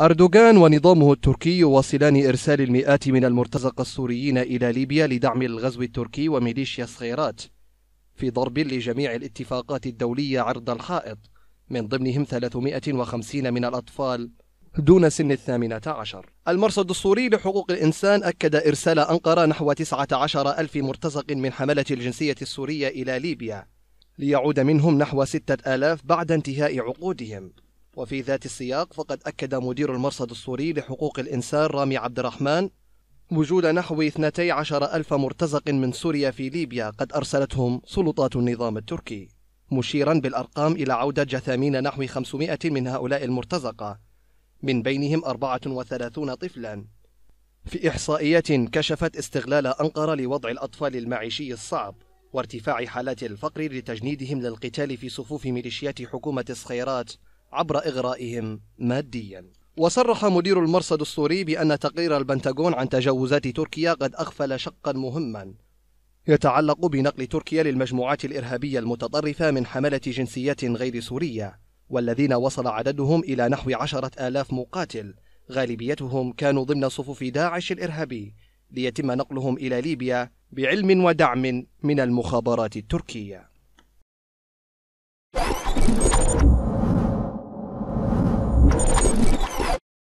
أردوغان ونظامه التركي يواصلان إرسال المئات من المرتزقة السوريين إلى ليبيا لدعم الغزو التركي وميليشيا الصغيرات في ضرب لجميع الاتفاقات الدولية عرض الحائط من ضمنهم 350 من الأطفال دون سن الثامنة عشر المرصد السوري لحقوق الإنسان أكد إرسال أنقرة نحو 19 ألف مرتزق من حملة الجنسية السورية إلى ليبيا ليعود منهم نحو 6000 بعد انتهاء عقودهم وفي ذات السياق فقد أكد مدير المرصد السوري لحقوق الإنسان رامي عبد الرحمن وجود نحو 12 ألف مرتزق من سوريا في ليبيا قد أرسلتهم سلطات النظام التركي مشيرا بالأرقام إلى عودة جثامين نحو 500 من هؤلاء المرتزقة من بينهم 34 طفلا في إحصائيات كشفت استغلال أنقرة لوضع الأطفال المعيشي الصعب وارتفاع حالات الفقر لتجنيدهم للقتال في صفوف ميليشيات حكومة الصخيرات عبر إغرائهم ماديا وصرح مدير المرصد السوري بأن تقرير البنتاغون عن تجاوزات تركيا قد أغفل شقا مهما يتعلق بنقل تركيا للمجموعات الإرهابية المتطرفة من حملة جنسيات غير سورية والذين وصل عددهم إلى نحو عشرة آلاف مقاتل غالبيتهم كانوا ضمن صفوف داعش الإرهابي ليتم نقلهم إلى ليبيا بعلم ودعم من المخابرات التركيه